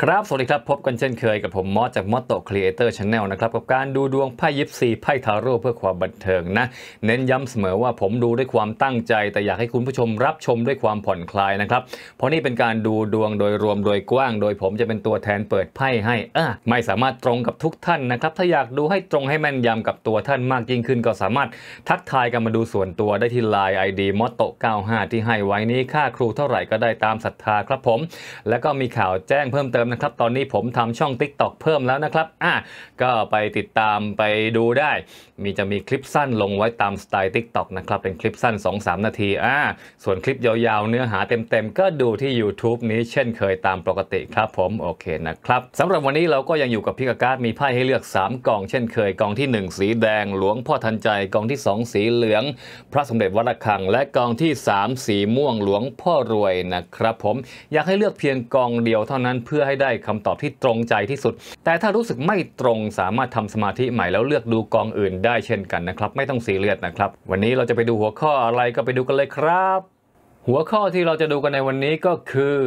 ครับ สวัสดีครับ พบกันเช่นเคยกับผม มอสจากมอสโตครีเอเตอร์ชาแนลนะครับกับการดูดวงไพ่ยิปซีไพ่ทาโร่เพื่อความบันเทิงนะ เน้นย้ำเสมอว่าผมดูด้วยความตั้งใจ แต่อยากให้คุณผู้ชมรับชมด้วยความผ่อนคลายนะครับ เพราะนี่เป็นการดูดวงโดยรวมโดยกว้าง โดยผมจะเป็นตัวแทนเปิดไพ่ให้อ่ไม่สามารถตรงกับทุกท่านนะครับ ถ้าอยากดูให้ตรงให้แม่นยำกับตัวท่านมากยิ่งขึ้น ก็สามารถทักทายกันมาดูส่วนตัวได้ที่ไลน์ไอเดียมอสโต95ที่ให้ไว้นี้ ค่าครูเท่าไหร่ก็ได้ตามศรัทธาครับผม แล้วก็มีข่าวแจ้งเพิ่มเติมมนะครับตอนนี้ผมทำช่อง TikTok เพิ่มแล้วนะครับอ่ะก็ไปติดตามไปดูได้ มีจะมีคลิปสั้นลงไว้ตามสไตล์ TikTok นะครับ เป็นคลิปสั้น 2-3 นาทีอ่ะส่วนคลิปยาวๆเนื้อหาเต็มๆ ก็ดูที่ YouTube นี้เช่นเคยตามปกติครับผม โอเคนะครับสำหรับวันนี้เราก็ยังอยู่กับพิกาการ์ดมีไพ่ให้เลือก 3กองเช่นเคยกองที่ 1 สีแดงหลวง พ่อทันใจกองที่ 2 สีเหลือง พระสมเด็จวัดระฆัง และกองที่ 3 สีม่วงหลวงพ่อรวยนะครับผมอยากให้เลือกเพียงกองเดียวเท่านั้นเพื่อใให้ได้คำตอบที่ตรงใจที่สุด แต่ถ้ารู้สึกไม่ตรงสามารถทำสมาธิใหม่แล้วเลือกดูกองอื่นได้เช่นกันนะครับ ไม่ต้องซีเรียสนะครับ วันนี้เราจะไปดูหัวข้ออะไรก็ไปดูกันเลยครับ หัวข้อที่เราจะดูกันในวันนี้ก็คือ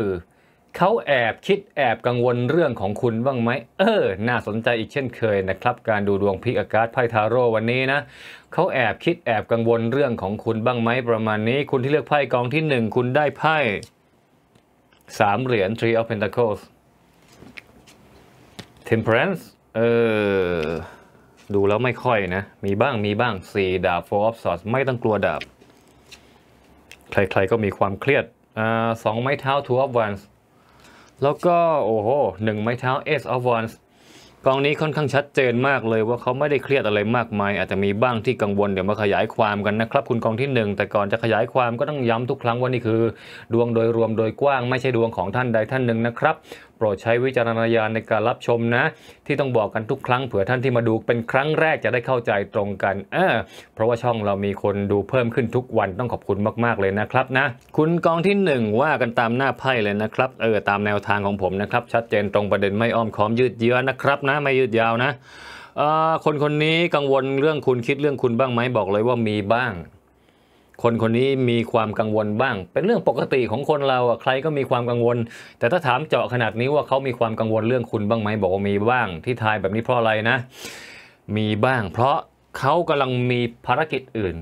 เขาแอบคิดแอบกังวลเรื่องของคุณบ้างไหมเออ น่าสนใจอีกเช่นเคยนะครับการดูดวงพิกอากาศไพ่ทาโร่วันนี้นะเขาแอบคิดแอบกังวลเรื่องของคุณบ้างไหมประมาณนี้ คุณที่เลือกไพ่กองที่ 1 คุณได้ไพ่สามเหรียญ Tree of Pentacles Temperance เออดูแล้วไม่ค่อยนะ มีบ้าง มีบ้างสี่ดาบ Four of Swords ไม่ต้องกลัวดาบ ใครๆก็มีความเครียดอสองไม้เท้า Two of Wands แล้วก็โอ้โหหนึ่งไม้เท้า Ace of Wands กองนี้ค่อนข้างชัดเจนมากเลยว่าเขาไม่ได้เครียดอะไรมากมาย อาจจะมีบ้างที่กังวล เดี๋ยวมาขยายความกันนะครับ คุณกองที่ 1 แต่ก่อนจะขยายความก็ต้องย้ำทุกครั้งว่านี่คือดวงโดยรวมโดยกว้างไม่ใช่ดวงของท่านใดท่านหนึ่งนะครับรดใช้วิจารณญาณในการรับชมนะ ที่ต้องบอกกันทุกครั้งเผื่อท่านที่มาดูเป็นครั้งแรกจะได้เข้าใจตรงกันเออเพราะว่าช่องเรามีคนดูเพิ่มขึ้นทุกวันต้องขอบคุณมาก ๆ เลยนะครับนะคุณกองที่ 1 ว่ากันตามหน้าไพ่เลยนะครับ เออตามแนวทางของผมนะครับชัดเจนตรงประเด็นไม่อ้อมค้อมยืดเยื้อนะครับ นะไม่ยืดยาวนะ คนคนนี้กังวลเรื่องคุณคิดเรื่องคุณบ้างไหมบอกเลยว่ามีบ้างคนคนนี้มีความกังวลบ้าง เป็นเรื่องปกติของคนเราใครก็มีความกังวล แต่ถ้าถามเจาะขนาดนี้ว่าเขามีความกังวลเรื่องคุณบ้างไหมบอกว่ามีบ้าง ที่ทายแบบนี้เพราะอะไรนะ มีบ้างเพราะเขากำลังมีภารกิจอื่น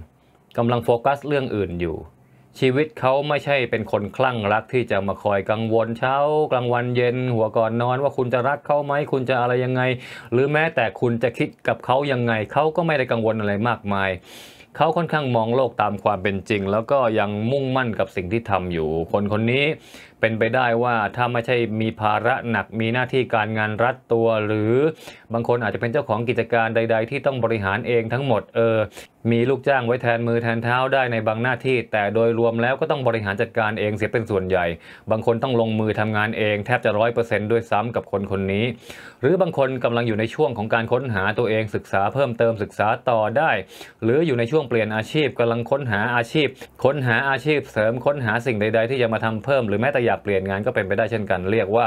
กำลังโฟกัสเรื่องอื่นอยู่ ชีวิตเขาไม่ใช่เป็นคนคลั่งรักที่จะมาคอยกังวลเช้ากลางวันเย็น หัวก่อนนอนว่าคุณจะรักเขาไหมคุณจะอะไรยังไง หรือแม้แต่คุณจะคิดกับเขายังไงเขาก็ไม่ได้กังวลอะไรมากมายเขาค่อนข้างมองโลกตามความเป็นจริงแล้วก็ยังมุ่งมั่นกับสิ่งที่ทำอยู่คนคนนี้เป็นไปได้ว่าถ้าไม่ใช่มีภาระหนักมีหน้าที่การงานรัดตัว หรือบางคนอาจจะเป็นเจ้าของกิจการใด ๆที่ต้องบริหารเองทั้งหมดเออ มีลูกจ้างไว้แทนมือแทนเท้าได้ในบางหน้าที่ แต่โดยรวมแล้วก็ต้องบริหารจัดการเองเสียเป็นส่วนใหญ่ บางคนต้องลงมือทำงานเอง แทบจะร้อยเปอร์เซ็นต์ด้วยซ้ำกับคนคนนี้ หรือบางคนกำลังอยู่ในช่วงของการค้นหาตัวเองศึกษาเพิ่มเติมศึกษาต่อได้ หรืออยู่ในช่วงเปลี่ยนอาชีพ กำลังค้นหาอาชีพ ค้นหาอาชีพ เสริมค้นหาสิ่งใด ๆ ที่จะมาทำเพิ่มหรือแม้แต่อยากเปลี่ยนงานก็เป็นไปได้เช่นกันเรียกว่า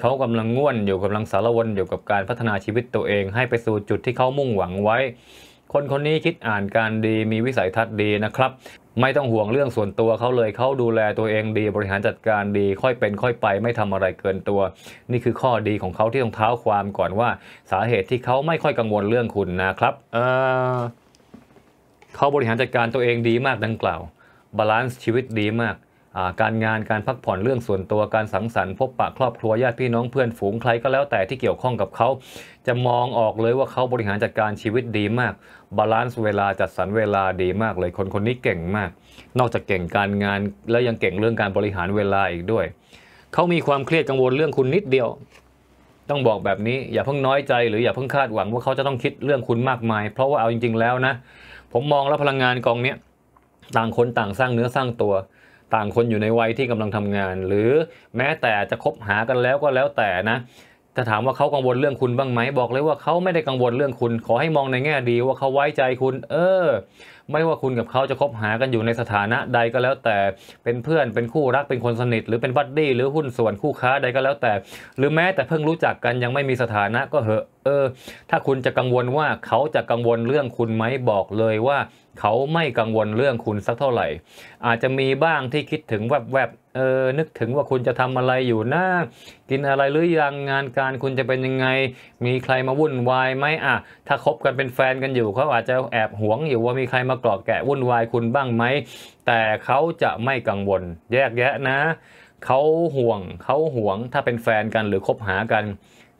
เขากำลังง่วนอยู่กำลังสารวน อยู่กับการพัฒนาชีวิตตัวเอง ให้ไปสู่จุดที่เขามุ่งหวังไว้ คนคนนี้คิดอ่านการดีมีวิสัยทัศน์ดีนะครับ ไม่ต้องห่วงเรื่องส่วนตัวเขาเลยเขาดูแลตัวเองดีบริหารจัดการดีค่อยเป็น ค่อยไป ไม่ทำอะไรเกินตัว นี่คือข้อดีของเขาที่ต้องเท้าความก่อนว่าสาเหตุที่เขาไม่ค่อยกังวลเรื่องคุณนะครับเเขาบริหารจัดการตัวเองดีมากดังกล่าวบาลานซ์ชีวิตดีมากการงานการพักผ่อนเรื่องส่วนตัว การสังสรรค์พบปะครอบครัวญาติพี่น้องเพื่อนฝูงใครก็แล้วแต่ที่เกี่ยวข้องกับเขา จะมองออกเลยว่าเขาบริหารจัดการชีวิตดีมากบาลานซ์เวลาจัดสรรเวลาดีมากเลยคนคนนี้เก่งมากนอกจากเก่งการงานแล้วยังเก่งเรื่องการบริหารเวลาอีกด้วยเขามีความเครียดกังวลเรื่องคุณนิดเดียว ต้องบอกแบบนี้อย่าเพิ่งน้อยใจหรืออย่าเพิ่งคาดหวังว่าเขาจะต้องคิดเรื่องคุณมากมาย เพราะว่าเอาจริงๆ แล้วนะ ผมมองแล้วพลังงานกองเนี้ต่างคนต่างสร้างเนื้อสร้างตัวต่างคนอยู่ในวัยที่กำลังทำงานหรือแม้แต่จะคบหากันแล้วก็แล้วแต่นะจะถามว่าเขากังวลเรื่องคุณบ้างไหมบอกเลยว่าเขาไม่ได้กังวลเรื่องคุณขอให้มองในแง่ดีว่าเขาไว้ใจคุณ เออ ไม่ว่าคุณกับเขาจะคบหากันอยู่ในสถานะใดก็แล้วแต่ เป็นเพื่อนเป็นคู่รักเป็นคนสนิทหรือเป็นบัดดี้หรือหุ้นส่วนคู่ค้าใดก็แล้วแต่ หรือแม้แต่เพิ่งรู้จักกันยังไม่มีสถานะก็เหอะ เออ ถ้าคุณจะกังวลว่าเขาจะกังวลเรื่องคุณไหมบอกเลยว่าเขาไม่กังวลเรื่องคุณสักเท่าไหร่ อาจจะมีบ้างที่คิดถึงแวบๆ เออ นึกถึงว่าคุณจะทำอะไรอยู่นะ กินอะไรหรือยัง งานการคุณจะเป็นยังไง มีใครมาวุ่นวายไหมอ่ะถ้าคบกันเป็นแฟนกันอยู่ เขาอาจจะแอบหวงอยู่ว่ามีใครมากรอกแกะวุ่นวายคุณบ้างไหม แต่เขาจะไม่กังวล แยกแยะนะ เขาห่วง เขาห่วง ถ้าเป็นแฟนกันหรือคบหากัน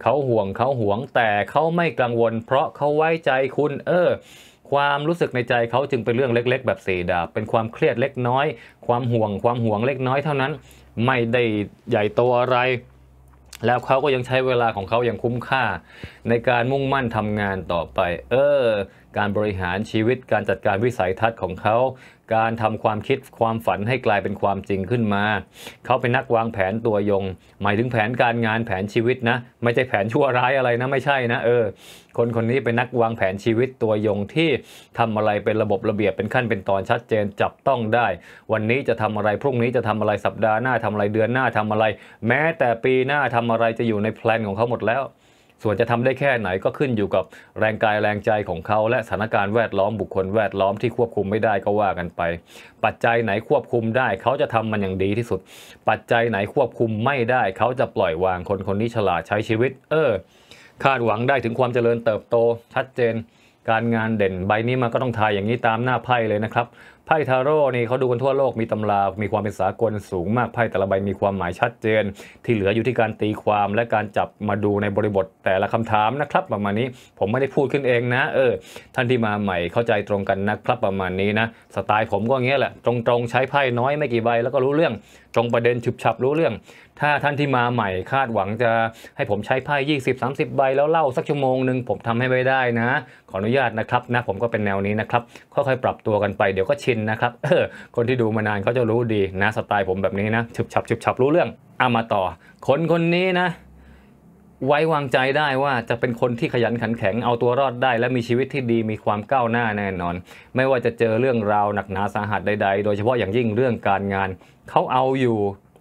เขาห่วง เขาห่วง แต่เขาไม่กังวล เพราะเขาไว้ใจคุณ เออความรู้สึกในใจเขาจึงเป็นเรื่องเล็กๆ แบบเสดาบเป็นความเครียดเล็กน้อย ความห่วง ความห่วงเล็กน้อยเท่านั้น ไม่ได้ใหญ่โตอะไร แล้วเขาก็ยังใช้เวลาของเขาอย่างคุ้มค่า ในการมุ่งมั่นทำงานต่อไป เออ การบริหารชีวิต การจัดการวิสัยทัศน์ของเขา การทำความคิดความฝันให้กลายเป็นความจริงขึ้นมา เขาเป็นนักวางแผนตัวยง หมายถึงแผนการงานแผนชีวิตนะ ไม่ใช่แผนชั่วร้ายอะไรนะ ไม่ใช่นะ เออคนคนนี้เป็นนักวางแผนชีวิตตัวยงที่ทำอะไรเป็นระบบระเบียบ เป็นขั้นเป็นตอนชัดเจนจับต้องได้ วันนี้จะทำอะไรพรุ่งนี้จะทำอะไรสัปดาห์หน้า ทำอะไรเดือนหน้าทำอะไร แม้แต่ปีหน้าทำอะไรจะอยู่ในแพลนของเขาหมดแล้ว ส่วนจะทำได้แค่ไหนก็ขึ้นอยู่กับแรงกายแรงใจของเขา และสถานการณ์แวดล้อมบุคคลแวดล้อมที่ควบคุมไม่ได้ก็ว่ากันไป ปัจจัยไหนควบคุมได้ เขาจะทำมันอย่างดีที่สุด ปัจจัยไหนควบคุมไม่ได้ เขาจะปล่อยวางคนคนนี้ฉลาดใช้ชีวิต เออคาดหวังได้ถึงความเจริญเติบโตชัดเจน การงานเด่นใบนี้มาก็ต้องทายอย่างนี้ตามหน้าไพ่เลยนะครับไพ่ทาโร่นี่เขาดูกันทั่วโลก มีตำรามีความเป็นสากลสูงมาก ไพ่แต่ละใบมีความหมายชัดเจน ที่เหลืออยู่ที่การตีความและการจับมาดูในบริบทแต่ละคำถามนะครับ ประมาณนี้ ผมไม่ได้พูดขึ้นเองนะ เออ ท่านที่มาใหม่เข้าใจตรงกันนะครับประมาณนี้นะ สไตล์ผมก็เงี้ยแหละตรงๆใช้ไพ่น้อยไม่กี่ใบแล้วก็รู้เรื่องตรงประเด็นฉุบฉับรู้เรื่อง ถ้าท่านที่มาใหม่คาดหวังจะให้ผมใช้ไพ่20 30 ใบ แล้วเล่าสักชั่วโมงหนึ่งผมทำให้ไม่ได้นะขออนุญาตนะครับนะผมก็เป็นแนวนี้นะครับ ค่อยๆปรับตัวกันไป เดี๋ยวก็ชินนะครับเออคนที่ดูมานานเขาจะรู้ดีนะสไตล์ผมแบบนี้นะฉุบฉับฉุบฉับรู้เรื่องเอามาต่อคนคนนี้นะ ไว้วางใจได้ว่าจะเป็นคนที่ขยันขันแข็งเอาตัวรอดได้ และมีชีวิตที่ดีมีความก้าวหน้าแน่นอน ไม่ว่าจะเจอเรื่องราวหนักหนาสาหัสใดๆโดยเฉพาะอย่างยิ่งเรื่องการงานเขาเอาอยู่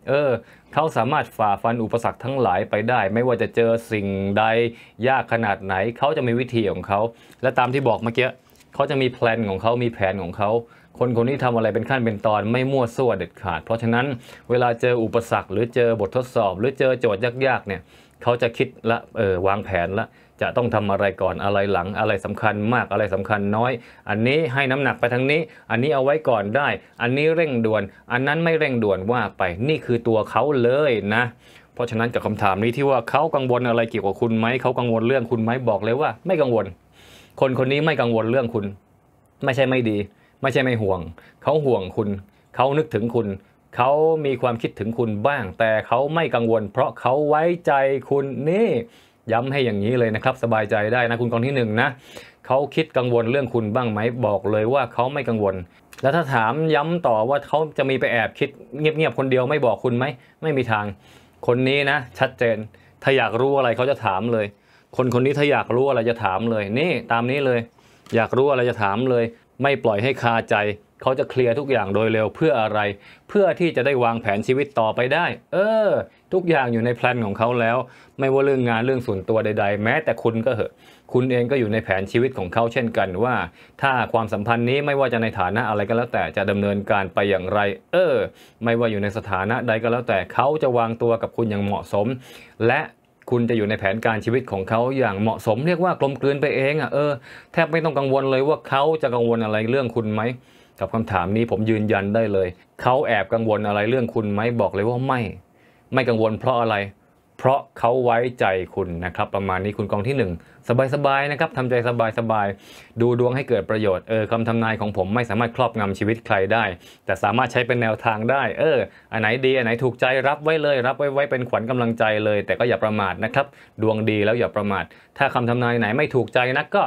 เออ เขาสามารถฝ่าฟันอุปสรรคทั้งหลายไปได้ ไม่ว่าจะเจอสิ่งใดยากขนาดไหน เขาจะมีวิธีของเขา และตามที่บอกเมื่อกี้ เขาจะมีแพลนของเขา มีแผนของเขาคนคนนี้ทำอะไรเป็นขั้นเป็นตอนไม่มั่วซั่วเด็ดขาด เพราะฉะนั้นเวลาเจออุปสรรค หรือเจอบททดสอบ หรือเจอโจทย์ยากๆ เนี่ยเขาจะคิดละ เออวางแผนละจะต้องทำอะไรก่อนอะไรหลังอะไรสำคัญมากอะไรสำคัญน้อย อันนี้ให้น้ำหนักไปทางนี้ อันนี้เอาไว้ก่อนได้ อันนี้เร่งด่วน อันนั้นไม่เร่งด่วนว่าไปนี่คือตัวเขาเลยนะ เพราะฉะนั้นกับคำถามนี้ที่ว่าเขากังวลอะไรเกี่ยวกับคุณไหมเขากังวลเรื่องคุณไหมบอกเลยว่า ไม่กังวล คนคนนี้ไม่กังวลเรื่องคุณ ไม่ใช่ไม่ดี ไม่ใช่ไม่ห่วง เขาห่วงคุณ เขานึกถึงคุณเขามีความคิดถึงคุณบ้าง แต่เขาไม่กังวล เพราะเขาไว้ใจคุณนี่ย้ำให้อย่างนี้เลยนะครับ สบายใจได้นะคุณกองที่1นนะเขาคิดกังวลเรื่องคุณบ้างไหมบอกเลยว่าเขาไม่กังวล แล้วถ้าถามย้ำต่อว่าเขาจะมีไปแอบคิดเงียบๆคนเดียวไม่บอกคุณไหมไม่มีทาง คนนี้นะชัดเจน ถ้าอยากรู้อะไรเขาจะถามเลย คนคนนี้ถ้าอยากรู้อะไรจะถามเลยนี่ตามนี้เลย อยากรู้อะไรจะถามเลย ไม่ปล่อยให้คาใจเขาจะเคลียร์ทุกอย่างโดยเร็วเพื่ออะไร เพื่อที่จะได้วางแผนชีวิตต่อไปได้ เออ ทุกอย่างอยู่ในแพลนของเขาแล้ว ไม่ว่าเรื่องงานเรื่องส่วนตัวใด ๆ แม้ แต่คุณก็เหอะ คุณเองก็อยู่ในแผนชีวิตของเขาเช่นกันว่า ถ้าความสัมพันธ์นี้ไม่ว่าจะในฐานะอะไรก็แล้ว แต่จะดำเนินการไปอย่างไร เออ ไม่ว่าอยู่ในสถานะใดก็แล้วแต่เขาจะวางตัวกับคุณอย่างเหมาะสม และคุณจะอยู่ในแผนการชีวิตของเขาอย่างเหมาะสม เรียกว่ากลมกลืนไปเอง อ่ะเออ แทบไม่ต้องกังวลเลยว่าเขาจะกังวลอะไรเรื่องคุณไหมกับคำถามนี้ผมยืนยันได้เลย เขาแอบกังวลอะไรเรื่องคุณไหมบอกเลยว่าไม่ ไม่กังวลเพราะอะไร เพราะเขาไว้ใจคุณนะครับประมาณนี้คุณกองที่1สบาย ๆ นะครับทำใจสบายๆดูดวงให้เกิดประโยชน์เออคำทำนายของผมไม่สามารถครอบงำชีวิตใครได้ แต่สามารถใช้เป็นแนวทางได้ เอออันไหนดีอันไหนถูกใจรับไว้เลย รับไว้ไว้เป็นขวัญกำลังใจเลย แต่ก็อย่าประมาทนะครับ ดวงดีแล้วอย่าประมาท ถ้าคำทำนายไหนไม่ถูกใจนักก็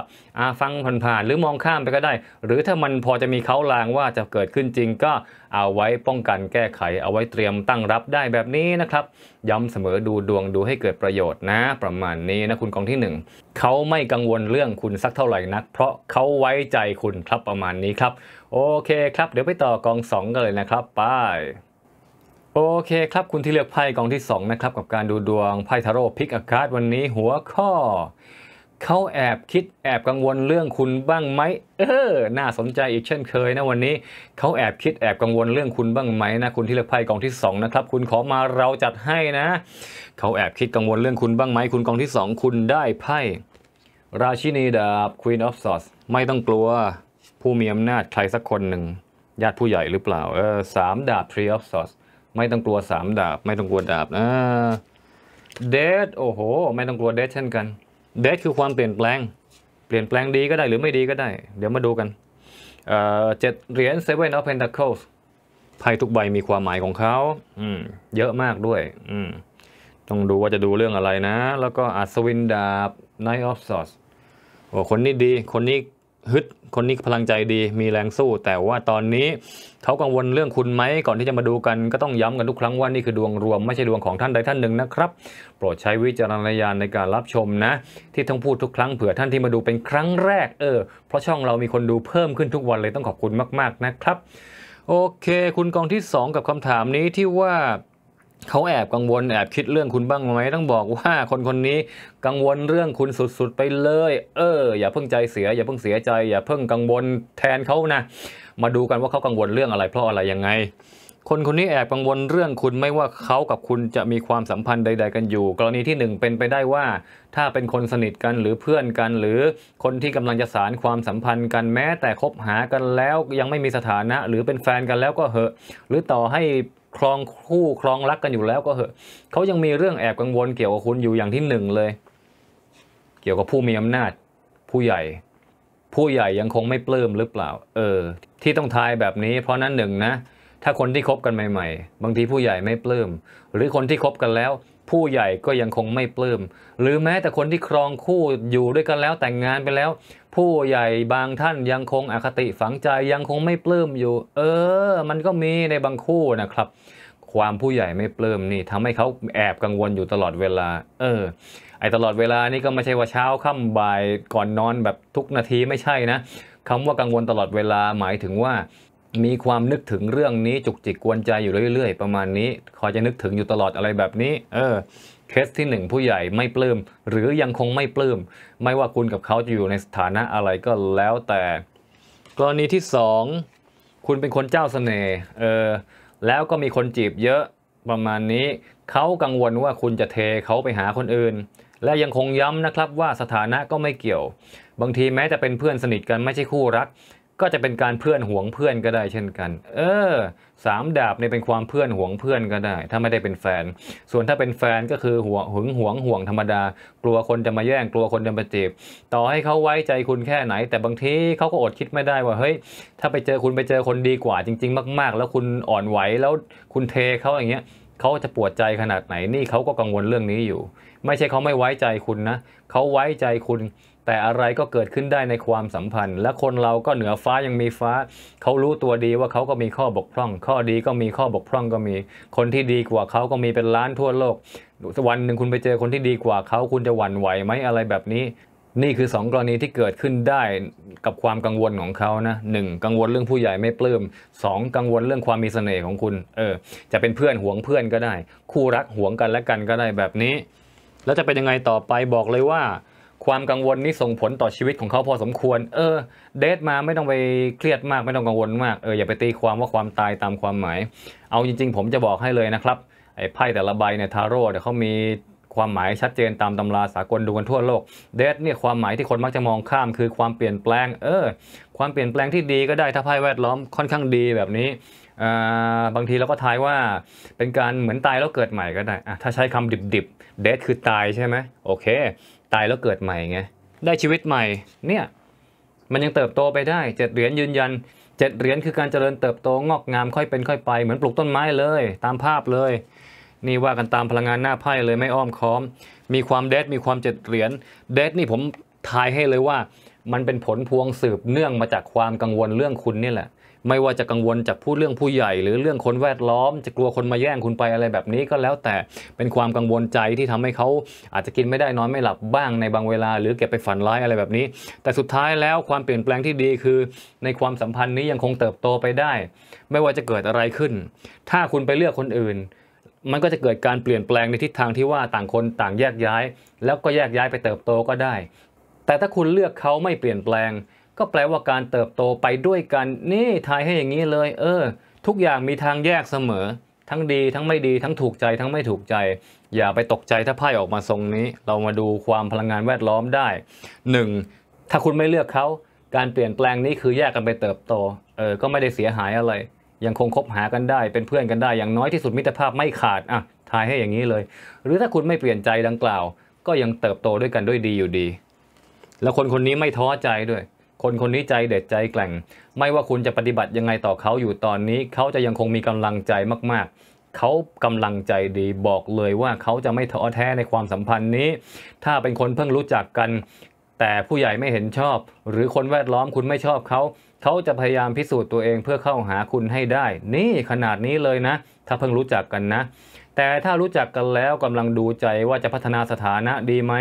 ฟังผ่านๆหรือมองข้ามไปก็ได้ หรือถ้ามันพอจะมีเขาลางว่าจะเกิดขึ้นจริง ก็เอาไว้ป้องกันแก้ไขเอาไว้เตรียมตั้งรับได้แบบนี้นะครับย้ำเสมอดูดวงดูให้เกิดประโยชน์นะ ประมาณนี้นะ คุณกองที่ 1เขาไม่กังวลเรื่องคุณสักเท่าไหร่นักเพราะเขาไว้ใจคุณครับประมาณนี้ครับ โอเคครับเดี๋ยวไปต่อกอง 2กันเลยนะครับไปโอเคครับ คุณที่เลือกไพ่กองที่2นะครับกับการดูดวงไพ่ทาโร่พิกอากาศวันนี้หัวข้อเขาแอบคิดแอบกังวลเรื่องคุณบ้างไหมเออ น่าสนใจอีกเช่นเคยนะวันนี้ เขาแอบคิดแอบกังวลเรื่องคุณบ้างไหมนะคุณที่เลือกไพ่กองที่ 2 นะครับ คุณขอมาเราจัดให้นะ เขาแอบคิดกังวลเรื่องคุณบ้างไหมคุณกองที่ 2 คุณได้ไพ่ราชินีดาบ Queen of Swords ไม่ต้องกลัวผู้มีอำนาจใครสักคนหนึ่งญาติผู้ใหญ่หรือเปล่าเออสามดาบ Three of Swords ไม่ต้องกลัวสามดาบไม่ต้องกลัวดาบอะเดทโอ้โหไม่ต้องกลัวเดทเช่นกันเดคือความเปลี่ยนแปลง เปลี่ยนแปลงดีก็ได้หรือไม่ดีก็ได้ เดี๋ยวมาดูกัน เจ็ดเหรียญเซเว่นออฟเพนทาเคิลส์ไพ่ทุกใบมีความหมายของเขาอืมเยอะมากด้วยอืมต้องดูว่าจะดูเรื่องอะไรนะ แล้วก็อัศวินดาบไนท์ออฟซอสโอ้คนนี้ดี คนนี้ฮึด คนนี้พลังใจดี มีแรงสู้ แต่ว่าตอนนี้เขากังวลเรื่องคุณไหม ก่อนที่จะมาดูกัน ก็ต้องย้ำกันทุกครั้งว่านี่คือดวงรวม ไม่ใช่ดวงของท่านใดท่านหนึ่งนะครับ โปรดใช้วิจารณญาณในการรับชมนะ ที่ต้องพูดทุกครั้งเผื่อท่านที่มาดูเป็นครั้งแรก เออ เพราะช่องเรามีคนดูเพิ่มขึ้นทุกวันเลย ต้องขอบคุณมาก ๆ นะครับ โอเค คุณกองที่ 2 กับคำถามนี้ที่ว่าเขาแอบกังวลแอบคิดเรื่องคุณบ้างไหมต้องบอกว่า คนคนนี้กังวลเรื่องคุณสุด ๆ ไปเลย เออ อย่าเพิ่งใจเสีย อย่าเพิ่งเสียใจอย่าเพิ่งกังวลแทนเขานะมาดูกันว่าเขากังวลเรื่องอะไรเพราะอะไรยังไง คนคนนี้แอบกังวลเรื่องคุณไม่ว่าเขากับคุณจะมีความสัมพันธ์ใด ๆกันอยู่ กรณีที่1เป็นไปได้ว่า ถ้าเป็นคนสนิทกันหรือเพื่อนกัน หรือคนที่กำลังจะสารความสัมพันธ์กันแม้ แต่คบหากันแล้วยังไม่มีสถานะ หรือเป็นแฟนกันแล้วก็เหอะ หรือต่อให้ครองคู่ครองรักกันอยู่แล้วก็เหอะเขายังมีเรื่องแอบกังวลเกี่ยวกับคุณอยู่อย่างที่หนึ่งเลย เกี่ยวกับผู้มีอำนาจผู้ใหญ่ ผู้ใหญ่ยังคงไม่ปลื้มหรือเปล่า เออ ที่ต้องทายแบบนี้ เพราะนั้นหนึ่งนะ ถ้าคนที่คบกันใหม่ๆ บางทีผู้ใหญ่ไม่ปลื้มหรือคนที่คบกันแล้ว ผู้ใหญ่ก็ยังคงไม่ปลื้มหรือแม้แต่คนที่ครองคู่อยู่ด้วยกันแล้วแต่งงานไปแล้วผู้ใหญ่บางท่านยังคงอคติฝังใจยังคงไม่ปลื้มอยู่เออ มันก็มีในบางคู่นะครับ ความผู้ใหญ่ไม่ปลื้มนี่ทำให้เขาแอบกังวลอยู่ตลอดเวลา เออ ไอตลอดเวลานี่ก็ไม่ใช่ว่าเช้าค่ำบ่ายก่อนนอนแบบทุกนาทีไม่ใช่นะคำว่ากังวลตลอดเวลาหมายถึงว่า มีความนึกถึงเรื่องนี้ จุกจิกกวนใจอยู่เรื่อยๆ ประมาณนี้คอยจะนึกถึงอยู่ตลอดอะไรแบบนี้ เออเคสที่ 1 ผู้ใหญ่ไม่ปลื้มหรือยังคงไม่ปลื้มไม่ว่าคุณกับเขาจะอยู่ในสถานะอะไรก็แล้วแต่ กรณีที่ 2 คุณเป็นคนเจ้าสเสน่ห์เออแล้วก็มีคนจีบเยอะประมาณนี้ เขากังวลว่าคุณจะเทเขาไปหาคนอื่น และยังคงย้ำนะครับว่าสถานะก็ไม่เกี่ยว บางทีแม้จะเป็นเพื่อนสนิทกันไม่ใช่คู่รักก็จะเป็นการเพื่อนห่วงเพื่อนก็ได้เช่นกัน เออสามดาบเนี่ยเป็นความเพื่อนห่วงเพื่อนก็ได้ ถ้าไม่ได้เป็นแฟน ส่วนถ้าเป็นแฟนก็คือห่วงหึงห่วงห่วงธรรมดา กลัวคนจะมาแย่งกลัวคนจะมาจีบต่อให้เขาไว้ใจคุณแค่ไหน แต่บางทีเขาก็อดคิดไม่ได้ว่าเฮ้ยถ้าไปเจอคุณไปเจอคนดีกว่าจริง ๆ มาก ๆ แล้วคุณอ่อนไหวแล้วคุณเทเขาอย่างเงี้ยเขาจะปวดใจขนาดไหนนี่เขาก็กังวลเรื่องนี้อยู่ ไม่ใช่เขาไม่ไว้ใจคุณนะเขาไว้ใจคุณแต่อะไรก็เกิดขึ้นได้ในความสัมพันธ์ และคนเราก็เหนือฟ้ายังมีฟ้าเขารู้ตัวดีว่าเขาก็มีข้อบกพร่อง ข้อดีก็มีข้อบกพร่องก็มีคนที่ดีกว่าเขาก็มีเป็นล้านทั่วโลกวันหนึ่งคุณไปเจอคนที่ดีกว่าเขาคุณจะหวั่นไหวไหมอะไรแบบนี้ นี่คือ2กรณีที่เกิดขึ้นได้กับความกังวลของเขานะหกังวลเรื่องผู้ใหญ่ไม่ปลื้ม2กังวลเรื่องความมีเสน่ห์ของคุณเออจะเป็นเพื่อนห่วงเพื่อนก็ได้ คู่รักห่วงกันและกันก็ได้แบบนี้แล้วจะเป็นยังไงต่อไปบอกเลยว่าความกังวลนี่ส่งผลต่อชีวิตของเขาพอสมควร เออเดทมาไม่ต้องไปเครียดมาก ไม่ต้องกังวลมาก เอออย่าไปตีความว่าความตายตามความหมาย เอาจริงๆผมจะบอกให้เลยนะครับไอ้ไพ่แต่ละใบเนี่ยทาโร่เนี่ยเขามีความหมายชัดเจนตามตำราสากลดูกันทั่วโลก เดทเนี่ยความหมายที่คนมักจะมองข้าม คือความเปลี่ยนแปลง เออ ความเปลี่ยนแปลงที่ดีก็ได้ถ้าไพ่แวดล้อมค่อนข้างดีแบบนี้บางทีเราก็ทายว่าเป็นการเหมือนตายแล้วเกิดใหม่ก็ได้ถ้าใช้คำดิบๆเดทคือตายใช่ไหมโอเคตายแล้วเกิดใหม่ไงได้ชีวิตใหม่ เนี่ย มันยังเติบโตไปได้เจ็ดเหรียญยืนยันเจ็ดเหรียญคือการเจริญเติบโตงอกงามค่อยเป็นค่อยไปเหมือนปลูกต้นไม้เลย ตามภาพเลย นี่ว่ากันตามพลังงานหน้าไพ่เลยไม่อ้อมค้อม มีความเดดมีความเจ็ดเหรียญเดดนี่ผมทายให้เลยว่ามันเป็นผลพวงสืบเนื่องมาจากความกังวลเรื่องคุณนี่แหละ ไม่ว่าจะกังวลจากผู้เรื่องผู้ใหญ่ หรือเรื่องคนแวดล้อม จะกลัวคนมาแย่งคุณไปอะไรแบบนี้ก็แล้วแต่เป็นความกังวลใจที่ทำให้เขาอาจจะกินไม่ได้นอนไม่หลับบ้างในบางเวลา หรือเก็บไปฝันร้ายอะไรแบบนี้ แต่สุดท้ายแล้วความเปลี่ยนแปลงที่ดีคือ ในความสัมพันธ์นี้ยังคงเติบโตไปได้ ไม่ว่าจะเกิดอะไรขึ้น ถ้าคุณไปเลือกคนอื่น มันก็จะเกิดการเปลี่ยนแปลงในทิศทางที่ว่าต่างคนต่างแยกย้าย แล้วก็แยกย้ายไปเติบโตก็ได้แต่ถ้าคุณเลือกเขาไม่เปลี่ยนแปลง ก็แปลว่าการเติบโตไปด้วยกันนี่ทายให้อย่างนี้เลย เออ ทุกอย่างมีทางแยกเสมอ ทั้งดีทั้งไม่ดีทั้งถูกใจทั้งไม่ถูกใจ อย่าไปตกใจถ้าไพ่ออกมาทรงนี้ เรามาดูความพลังงานแวดล้อมได้ 1. ถ้าคุณไม่เลือกเขาการเปลี่ยนแปลงนี้คือแยกกันไปเติบโตเออก็ไม่ได้เสียหายอะไร ยังคงคบหากันได้เป็นเพื่อนกันได้อย่างน้อยที่สุดมิตรภาพไม่ขาดอ่ะทายให้อย่างนี้เลย หรือถ้าคุณไม่เปลี่ยนใจดังกล่าว ก็ยังเติบโตด้วยกันด้วยดีอยู่ดีแล้วคนคนนี้ไม่ท้อใจด้วย คนคนนี้ใจเด็ดใจแกล่ง ไม่ว่าคุณจะปฏิบัติยังไงต่อเขาอยู่ตอนนี้ เขาจะยังคงมีกำลังใจมากๆ เขากำลังใจดีบอกเลยว่าเขาจะไม่ท้อแท้ในความสัมพันธ์นี้ ถ้าเป็นคนเพิ่งรู้จักกัน แต่ผู้ใหญ่ไม่เห็นชอบ หรือคนแวดล้อมคุณไม่ชอบเขา เขาจะพยายามพิสูจน์ตัวเองเพื่อเข้าหาคุณให้ได้ นี่ขนาดนี้เลยนะ ถ้าเพิ่งรู้จักกันนะแต่ถ้ารู้จักกันแล้วกำลังดูใจว่าจะพัฒนาสถานะดีไหม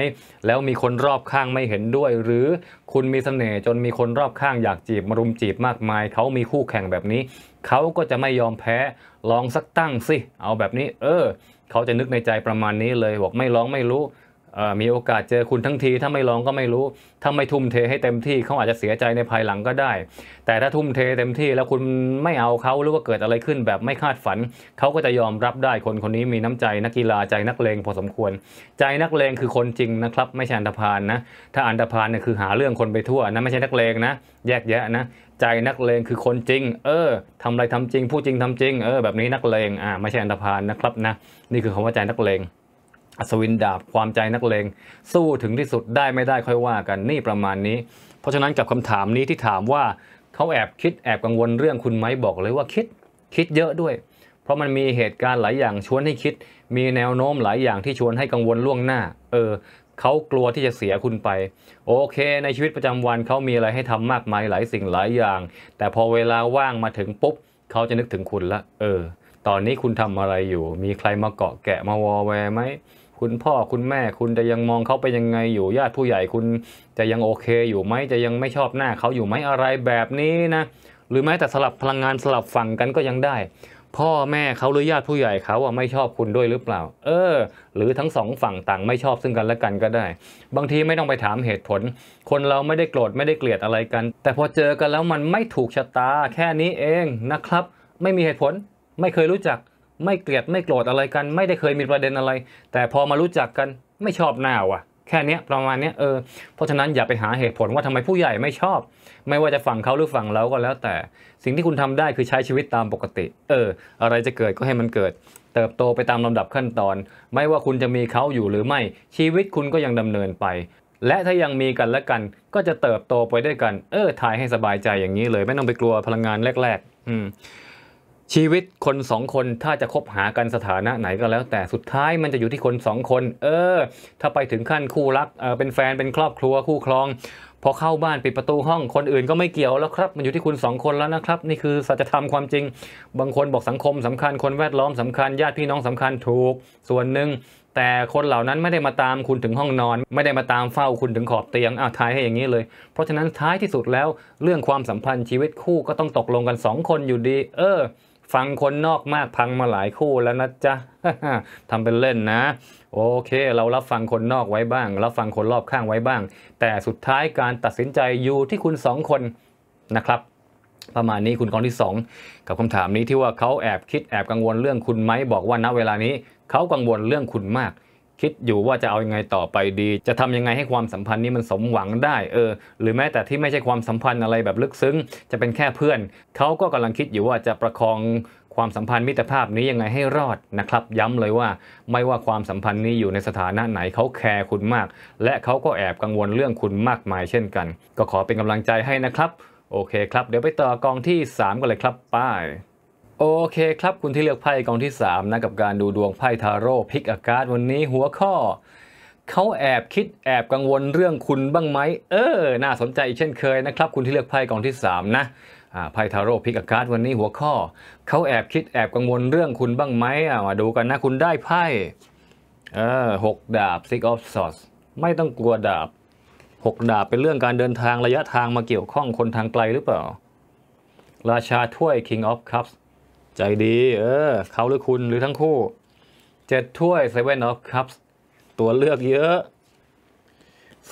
แล้วมีคนรอบข้างไม่เห็นด้วยหรือคุณมีเสน่ห์จนมีคนรอบข้างอยากจีบมารุมจีบมากมาย เขามีคู่แข่งแบบนี้ เขาก็จะไม่ยอมแพ้ลองสักตั้งสิ เอาแบบนี้ เออเขาจะนึกในใจประมาณนี้เลยบอกไม่ร้องไม่รู้มีโอกาสเจอคุณทั้งที ถ้าไม่ลองก็ไม่รู้ ถ้าไม่ทุ่มเทให้เต็มที่เขาอาจจะเสียใจในภายหลังก็ได้ แต่ถ้าทุ่มเทเต็มที่แล้วคุณไม่เอาเขาหรือว่าเกิดอะไรขึ้นแบบไม่คาดฝัน เขาก็จะยอมรับได้ คนคนนี้มีน้ำใจนักกีฬาใจนักเลงพอสมควร ใจนักเลงคือคนจริงนะครับ ไม่ใช่อันดพานนะ ถ้าอันดพานเนี่ยคือหาเรื่องคนไปทั่วนะไม่ใช่นักเลงนะ แยกแยะนะ ใจนักเลงคือคนจริง เออทำอะไรทำจริง พูดจริงทำจริง เออ แบบนี้นักเลง อ่าไม่ใช่อันดพานนะครับนะ นี่คือคำว่าใจนักเลงอัศวินดาบความใจนักเลง สู้ถึงที่สุดได้ไม่ได้ค่อยว่ากันนี่ประมาณนี้ เพราะฉะนั้นกับคำถามนี้ที่ถามว่าเขาแอบคิดแอบกังวลเรื่องคุณไหมบอกเลยว่าคิดคิดเยอะด้วย เพราะมันมีเหตุการณ์หลายอย่างชวนให้คิด มีแนวโน้มหลายอย่างที่ชวนให้กังวลล่วงหน้า เออ เขากลัวที่จะเสียคุณไป โอเค ในชีวิตประจำวันเขามีอะไรให้ทำมากมายหลายสิ่งหลายอย่าง แต่พอเวลาว่างมาถึงปุ๊บเขาจะนึกถึงคุณละ เออ ตอนนี้คุณทำอะไรอยู่ มีใครมาเกาะแกะมาวอแวร์ไหมคุณพ่อคุณแม่คุณจะยังมองเขาไปยังไงอยู่ญาติผู้ใหญ่คุณ จะยังโอเค อยู่ไหมจะยังไม่ชอบหน้า เขาอยู่ไหมอะไรแบบนี้นะ หรือแม้แต่สลับพลังงานสลับฝั่งกันก็ยังได้ พ่อแม่เขาหรือญาติผู้ใหญ่เขาอ่ะไม่ชอบคุณด้วยหรือเปล่า เออ หรือทั้งสองฝั่งต่างไม่ชอบซึ่งกันและกันก็ได้ บางทีไม่ต้องไปถามเหตุผล คนเราไม่ได้โกรธไม่ได้เกลียดอะไรกัน แต่พอเจอกันแล้วมันไม่ถูกชะตาแค่นี้เองนะครับ ไม่มีเหตุผลไม่เคยรู้จักไม่เกลียดไม่โกรธอะไรกันไม่ได้เคยมีประเด็นอะไร แต่พอมารู้จักกันไม่ชอบหน้าว่ะแค่นี้ประมาณนี้เออเพราะฉะนั้นอย่าไปหาเหตุผลว่าทำไมผู้ใหญ่ไม่ชอบ ไม่ว่าจะฝั่งเขาหรือฝั่งเราก็แล้วแต่ สิ่งที่คุณทำได้คือใช้ชีวิตตามปกติเอออะไรจะเกิดก็ให้มันเกิด เติบโตไปตามลำดับขั้นตอน ไม่ว่าคุณจะมีเขาอยู่หรือไม่ ชีวิตคุณก็ยังดำเนินไป และถ้ายังมีกันและกัน ก็จะเติบโตไปด้วยกัน เออถ่ายให้สบายใจอย่างนี้เลย ไม่ต้องไปกลัวพลังงานแรกๆ อืมชีวิตคนสองคนถ้าจะคบหากันสถานะไหนก็แล้ว แต่สุดท้ายมันจะอยู่ที่คนสองคน เออ ถ้าไปถึงขั้นคู่รักเออเป็นแฟนเป็นครอบครัวคู่ครองพอเข้าบ้านปิดประตูห้องคนอื่นก็ไม่เกี่ยวแล้วครับ มันอยู่ที่คุณสองคนแล้ว นะครับ นี่คือสัจธรรมความจริง บางคนบอกสังคมสำคัญคนแวดล้อมสำคัญญาติพี่น้องสำคัญถูก ส่วนหนึ่งแต่คนเหล่านั้นไม่ได้มาตามคุณถึงห้องนอน ไม่ได้มาตามเฝ้าคุณถึงขอบเตียงอ้าวทายให้อย่างนี้เลย เพราะฉะนั้นท้ายที่สุดแล้วเรื่องความสัมพันธ์ชีวิตคู่ก็ต้องตกลงกัน 2 คนอยู่ดี เออฟังคนนอกมากพังมาหลายคู่แล้วนะจ๊ะทำเป็นเล่นนะ โอเค เรารับฟังคนนอกไว้บ้าง รับฟังคนรอบข้างไว้บ้าง แต่สุดท้ายการตัดสินใจอยู่ที่คุณสองคนนะครับ ประมาณนี้คุณกองที่ 2 กับคำถามนี้ที่ว่าเขาแอบคิดแอบกังวลเรื่องคุณไหมบอกว่าณเวลานี้ เขากังวลเรื่องคุณมากคิดอยู่ว่าจะเอาอยัางไงต่อไปดี จะทำยังไงให้ความสัมพันธ์นี้มันสมหวังได้ เออ หรือแม้แต่ที่ไม่ใช่ความสัมพันธ์อะไรแบบลึกซึ้งจะเป็นแค่เพื่อนเขาก็กำลังคิดอยู่ว่าจะประคองความสัมพันธ์มิตรภาพนี้ยังไงให้รอดนะครับ ย้ำเลยว่าไม่ว่าความสัมพันธ์นี้อยู่ในสถานะไหนเขาแคร์คุณมาก และเขาก็แอบกังวลเรื่องคุณมากมายเช่นกัน ก็ขอเป็นกำลังใจให้นะครับโอเคครับ เดี๋ยวไปต่อกองที่ 3 กันเลยครับป้ายโอเคครับคุณที่เลือกไพ่กองที่3นะกับการดูดวงไพ่ทาโร่พิกอากาศวันนี้หัวข้อเขาแอบคิดแอบกังวลเรื่องคุณบ้างไหมเออน่าสนใจอีกเช่นเคยนะครับคุณที่เลือกไพ่กองที่3นะไพ่ทาโร่พิกอากาศวันนี้หัวข้อเขาแอบคิดแอบกังวลเรื่องคุณบ้างไหมมาดูกันนะคุณได้ไพ่เออหกดาบ six of swords ไม่ต้องกลัวดาบหกดาบเป็นเรื่องการเดินทางระยะทางมาเกี่ยวข้องคนทางไกลหรือเปล่า ราชาถ้วย king of cups ใจดี เออ เขาหรือคุณหรือทั้งคู่ เจ็ดถ้วยเซเว่นออฟคัพตัวเลือกเยอะ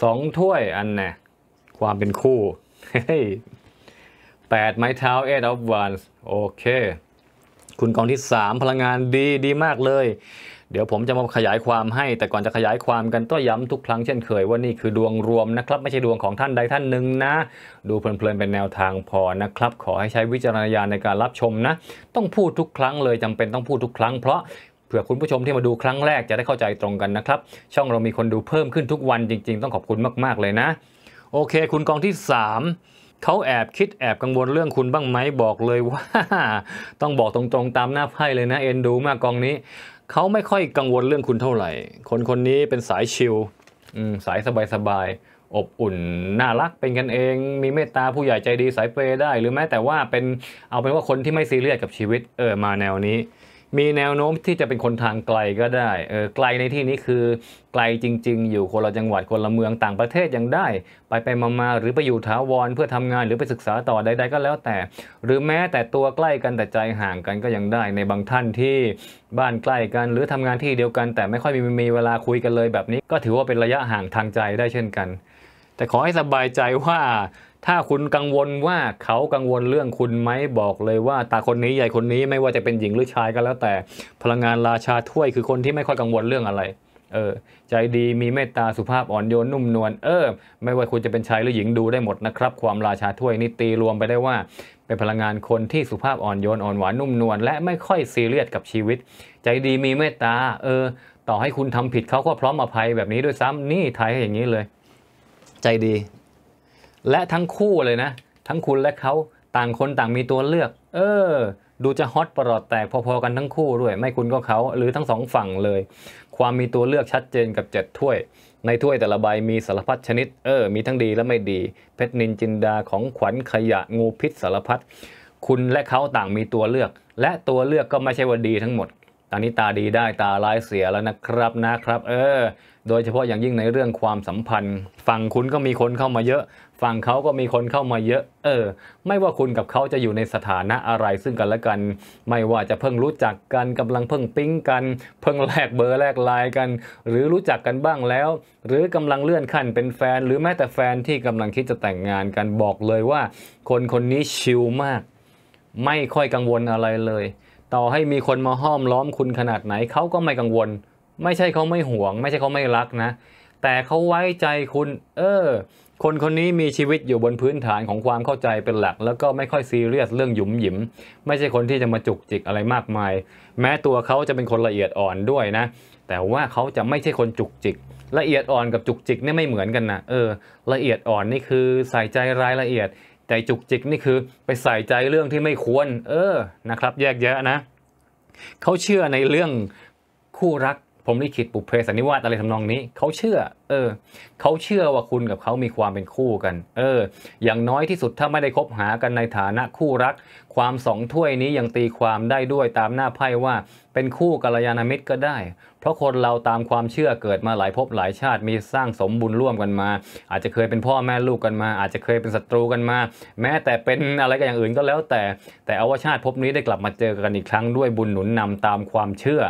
สองถ้วยอันน่ะ ความเป็นคู่แปดไม้เท้าเอ็ดออฟวันโอเค คุณกองที่สามพลังงานดีดีมากเลยเดี๋ยวผมจะมาขยายความให้ แต่ก่อนจะขยายความกันต้องย้ำทุกครั้งเช่นเคยว่านี่คือดวงรวมนะครับ ไม่ใช่ดวงของท่านใดท่านหนึ่งนะ ดูเพลินๆเป็นแนวทางพอนะครับ ขอให้ใช้วิจารณญาณในการรับชมนะ ต้องพูดทุกครั้งเลยจำเป็นต้องพูดทุกครั้งเพราะเผื่อคุณผู้ชมที่มาดูครั้งแรกจะได้เข้าใจตรงกันนะครับช่องเรามีคนดูเพิ่มขึ้นทุกวันจริง ๆ ต้องขอบคุณมาก ๆเลยนะ โอเคคุณกองที่3เขาแอบคิดแอบกังวลเรื่องคุณบ้างไหมบอกเลยว่าต้องบอกตรงๆตามหน้าไพ่เลยนะเอ็นดูมากกองนี้เขาไม่ค่อยกังวลเรื่องคุณเท่าไหร่ คนคนนี้เป็นสายชิลสายสบาย ๆ อบอุ่นน่ารักเป็นกันเอง มีเมตตาผู้ใหญ่ใจดีสายเปได้หรือแม้แต่ว่าเป็นเอาเป็นว่าคนที่ไม่ซีเรียสกับชีวิตเออมาแนวนี้มีแนวโน้มที่จะเป็นคนทางไกลก็ได้เออไกลในที่นี้คือไกลจริงๆ อยู่คนละจังหวัด คนละเมืองต่างประเทศยังได้ ไปไปมาๆหรือไปอยู่ถาวร เพื่อทำงานหรือไปศึกษาต่อใดๆก็แล้วแต่ หรือแม้แต่ตัวใกล้กันแต่ใจห่างกันก็ยังได้ ในบางท่านที่บ้านใกล้กัน หรือทำงานที่เดียวกัน แต่ไม่ค่อยมีมีเวลาคุยกันเลยแบบนี้ ก็ถือว่าเป็นระยะห่างทางใจได้เช่นกัน แต่ขอให้สบายใจว่าถ้าคุณกังวลว่าเขากังวลเรื่องคุณไหมบอกเลย ว่า ตาคนนี้ใหญ่คนนี้ไม่ว่าจะเป็นหญิงหรือชายก็แล้ว แต่พลังงานราชาถ้วยคือคนที่ไม่ค่อยกังวลเรื่องอะไร เออ ใจดีมีเมตตาสุภาพอ่อนโยนนุ่มนวลเออไม่ว่าคุณจะเป็นชายหรือหญิงดูได้หมดนะครับ ความราชาถ้วยนี่ตีรวมไปได้ว่า เป็นพลังงานคนที่สุภาพอ่อนโยนอ่อนหวานนุ่มนวลและไม่ค่อยซีเรียสกับชีวิต ใจดีมีเมตตา เออ ต่อให้คุณทำผิดเขาก็พร้อมอภัยแบบนี้ด้วยซ้ำนี่ทายให้อย่างนี้เลย ใจดีและทั้งคู่เลยนะ ทั้งคุณและเขาต่างคนต่างมีตัวเลือก เออ ดูจะฮอตประหลอดแตกพอๆกันทั้งคู่ด้วย ไม่คุณก็เขาหรือทั้งสองฝั่งเลย ความมีตัวเลือกชัดเจนกับเจ็ดถ้วย ในถ้วยแต่ละใบมีสารพัดชนิด เออมีทั้งดีและไม่ดีเพชรนินจินดาของขวัญขยะงูพิษสารพัดคุณและเขาต่างมีตัวเลือก และตัวเลือกก็ไม่ใช่ว่าดีทั้งหมดอนนี้ตาดีได้ตาร้ายเสียแล้วนะครับนะครับ เออ โดยเฉพาะอย่างยิ่งในเรื่องความสัมพันธ์ ฝั่งคุณก็มีคนเข้ามาเยอะ ฝั่งเขาก็มีคนเข้ามาเยอะ เออ ไม่ว่าคุณกับเขาจะอยู่ในสถานะอะไร ซึ่งกันและกัน ไม่ว่าจะเพิ่งรู้จักกันกำลังเพิ่งปิ๊งกัน เพิ่งแลกเบอร์แลกไลน์กัน หรือรู้จักกันบ้างแล้ว หรือกำลังเลื่อนขั้นเป็นแฟน หรือแม้แต่แฟนที่กำลังคิดจะแต่งงานกันบอกเลยว่าคนคนนี้ชิลมาก ไม่ค่อยกังวลอะไรเลย่อให้มีคนมาห้อมล้อมคุณขนาดไหนเขาก็ไม่กังวล ไม่ใช่เขาไม่ห่วง ไม่ใช่เขาไม่รักนะ แต่เขาไว้ใจคุณ เออ คนคนนี้มีชีวิตอยู่บนพื้นฐานของความเข้าใจเป็นหลัก แล้วก็ไม่ค่อยซีเรียสเรื่องหยุมหยิมไม่ใช่คนที่จะมาจุกจิกอะไรมากมาย แม้ตัวเขาจะเป็นคนละเอียดอ่อนด้วยนะ แต่ว่าเขาจะไม่ใช่คนจุกจิก ละเอียดอ่อนกับจุกจิกนี่ไม่เหมือนกันนะเออ ละเอียดอ่อนนี่คือใส่ใจรายละเอียดจจุกจิกนี่คือไปใส่ใจเรื่องที่ไม่ควร เออนะครับแยกแยะนะ เขาเชื่อในเรื่องคู่รักผมลิขิตปุเพสันนิวาสอะไรทำนองนี้ เขาเชื่อ เออเขาเชื่อว่าคุณกับเขามีความเป็นคู่กัน เออ อย่างน้อยที่สุดถ้าไม่ได้คบหากันในฐานะคู่รักความสองถ้วยนี้ยังตีความได้ด้วยตามหน้าไพ่ว่าเป็นคู่กัลยาณมิตรก็ได้ เพราะคนเราตามความเชื่อเกิดมาหลายภพหลายชาติมีสร้างสมบุญร่วมกันมา อาจจะเคยเป็นพ่อแม่ลูกกันมา อาจจะเคยเป็นศัตรูกันมา แม้แต่เป็นอะไรกันอย่างอื่นก็แล้วแต่ แต่อาวชาติภพนี้ได้กลับมาเจอกันอีกครั้งด้วยบุญหนุนนำตามความเชื่อ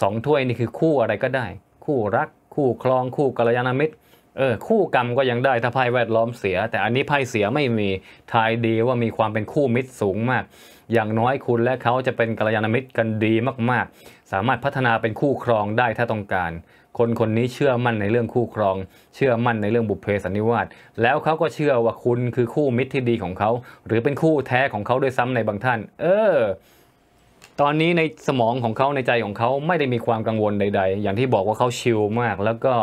สองถ้วยนี่คือคู่อะไรก็ได้ คู่รักคู่ครองคู่กัลยาณมิตรเออคู่กรรมก็ยังได้ถ้าไพ่แวดล้อมเสีย แต่อันนี้ไพ่เสียไม่มีทายดีว่ามีความเป็นคู่มิตรสูงมาก อย่างน้อยคุณและเขาจะเป็นกัลยาณมิตรกันดีมากๆ สามารถพัฒนาเป็นคู่ครองได้ถ้าต้องการ คนคนนี้เชื่อมั่นในเรื่องคู่ครองเชื่อมั่นในเรื่องบุพเพสันนิวาสแล้วเขาก็เชื่อว่าคุณคือคู่มิตรที่ดีของเขา หรือเป็นคู่แท้ของเขาด้วยซ้ำในบางท่าน เออ ตอนนี้ในสมองของเขาในใจของเขาไม่ได้มีความกังวลใดๆ อย่างที่บอกว่าเขาชิลมากแล้วก็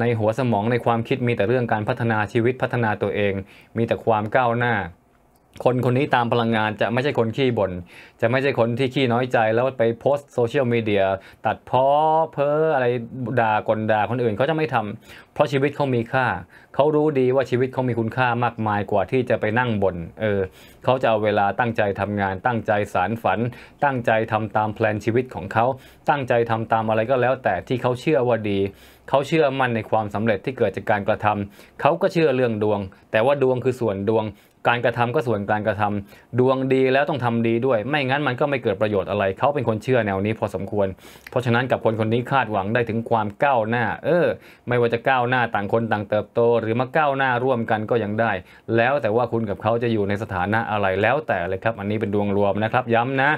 ในหัวสมองในความคิดมีแต่เรื่องการพัฒนาชีวิตพัฒนาตัวเอง มีแต่ความก้าวหน้า คนคนนี้ตามพลังงานจะไม่ใช่คนขี้บน่นจะไม่ใช่คนที่ขี้น้อยใจแล้วไปโพสโซเชียลมีเดียตัดพ้อเพ้ออะไรด่ากลด่าคนอื่นเขาจะไม่ทำ เพราะชีวิตเขามีค่าเขารู้ดีว่าชีวิตเขามีคุณค่ามากมายกว่าที่จะไปนั่งบนเออเขาจะเอาเวลาตั้งใจทำงาน ตั้งใจสารฝัน ตั้งใจทำตามแพลนชีวิตของเขาตั้งใจทำตามอะไรก็แล้ว แต่ที่เขาเชื่อว่าดีเขาเชื่อมั่นในความสำเร็จที่เกิดจากการกระทำเขาก็เชื่อเรื่องดวง แต่ว่าดวงคือส่วนดวง การกระทำก็ส่วนการกระทำ ดวงดีแล้วต้องทำดีด้วย ไม่งั้นั้นมันก็ไม่เกิดประโยชน์อะไร เขาเป็นคนเชื่อแนวนี้พอสมควร เพราะฉะนั้นกับคนคนนี้คาดหวังได้ถึงความก้าวหน้า เออ ไม่ว่าจะก้าวหน้าต่างคนต่างเติบโต หรือมาก้าวหน้าร่วมกันก็ยังได้ แล้วแต่ว่าคุณกับเขาจะอยู่ในสถานะอะไร แล้วแต่เลยครับ อันนี้เป็นดวงรวมนะครับ ย้ำนะ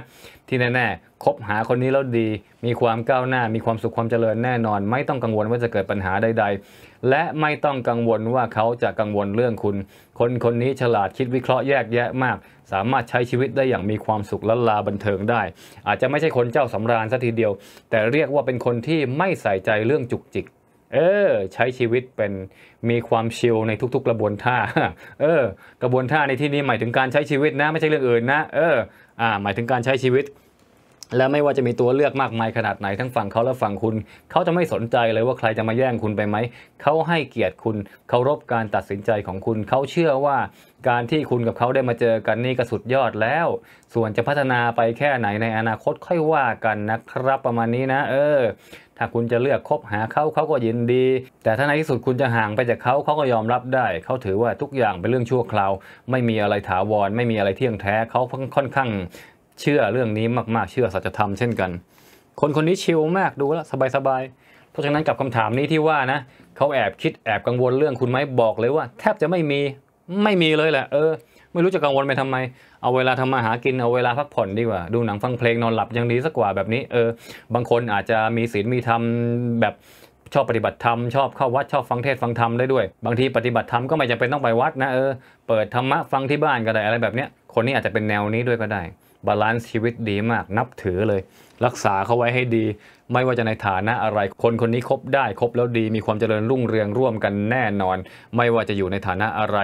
ที่แน่ๆ คบหาคนนี้แล้วดี มีความก้าวหน้า มีความสุขความเจริญแน่นอน ไม่ต้องกังวลว่าจะเกิดปัญหาใดๆและไม่ต้องกังวลว่าเขาจะกังวลเรื่องคุณ คนคนนี้ฉลาดคิดวิเคราะห์แยกแยะมาก สามารถใช้ชีวิตได้อย่างมีความสุขและลาบันเทิงได้ อาจจะไม่ใช่คนเจ้าสำราญสัทีเดียว แต่เรียกว่าเป็นคนที่ไม่ใส่ใจเรื่องจุกจิก เออ ใช้ชีวิตเป็นมีความชิลในทุกๆกระบวนท่าเออ กระบวนท่าในที่นี้หมายถึงการใช้ชีวิตนะ ไม่ใช่เรื่องอื่นนะ เออ อ่า หมายถึงการใช้ชีวิตและไม่ว่าจะมีตัวเลือกมากมายขนาดไหนทั้งฝั่งเขาและฝั่งคุณเขาจะไม่สนใจเลยว่าใครจะมาแย่งคุณไปไหมเขาให้เกียรติคุณเคารพการตัดสินใจของคุณ เขาเชื่อว่า การที่คุณกับเขาได้มาเจอกันนี่ก็สุดยอดแล้ว ส่วนจะพัฒนาไปแค่ไหนในอนาคตค่อยว่ากันนะครับประมาณนี้นะ เออ ถ้าคุณจะเลือกคบหาเขาเขาก็ยินดี แต่ถ้าในที่สุดคุณจะห่างไปจากเขาเขาก็ยอมรับได้เขาถือว่าทุกอย่างเป็นเรื่องชั่วคราวไม่มีอะไรถาวร ไม่มีอะไรเที่ยงแท้เขาค่อนข้างเชื่อเรื่องนี้มากๆ เชื่อสัจธรรมเช่นกัน คนคนนี้ชิลมากดูแล้วสบายๆ เพราะฉะนั้นกับคำถามนี้ที่ว่านะเขาแอบคิดแอบกังวลเรื่องคุณไหมบอกเลยว่าแทบจะไม่มี ไม่มีเลยแหละเออ ไม่รู้จะกังวลไปทำไม เอาเวลาทำมาหากินเอาเวลาพักผ่อนดีกว่าดูหนังฟังเพลงนอนหลับยังดีสักกว่าแบบนี้ เออ บางคนอาจจะมีศีลมีธรรมแบบชอบปฏิบัติธรรมชอบเข้าวัดชอบฟังเทศฟังธรรมได้ด้วย บางทีปฏิบัติธรรมก็ไม่จำเป็นต้องไปวัด นะ เออเปิดธรรมะฟังที่บ้านก็ได้อะไรแบบเนี้ยคนนี้อาจจะเป็นแนวนี้ด้วยก็ได้บาลานซ์ชีวิตดีมากนับถือเลย รักษาเขาไว้ให้ดี ไม่ว่าจะในฐานะอะไร คนคนนี้คบได้ คบแล้วดีมีความเจริญรุ่งเรืองร่วมกันแน่นอน ไม่ว่าจะอยู่ในฐานะอะไร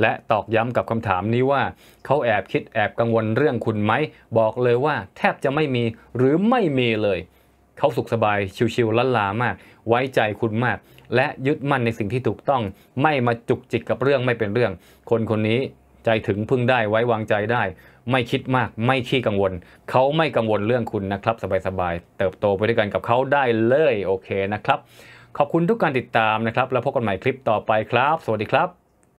และตอกย้ำกับคำถามนี้ว่า เขาแอบคิดแอบกังวลเรื่องคุณไหม บอกเลยว่าแทบจะไม่มีหรือไม่มีเลย เขาสุขสบายชิวๆล้นลามาก ไว้ใจคุณมาก และยึดมั่นในสิ่งที่ถูกต้องไม่มาจุกจิกกับเรื่องไม่เป็นเรื่อง คนคนนี้ใจถึงพึ่งได้ไว้วางใจได้ไม่คิดมาก ไม่ขี้กังวล เขาไม่กังวลเรื่องคุณนะครับ สบายๆเติบโตไปด้วยกันกับเขาได้เลยโอเคนะครับ ขอบคุณทุกการติดตามนะครับ แล้วพบกันใหม่คลิปต่อไปครับ สวัสดีครับ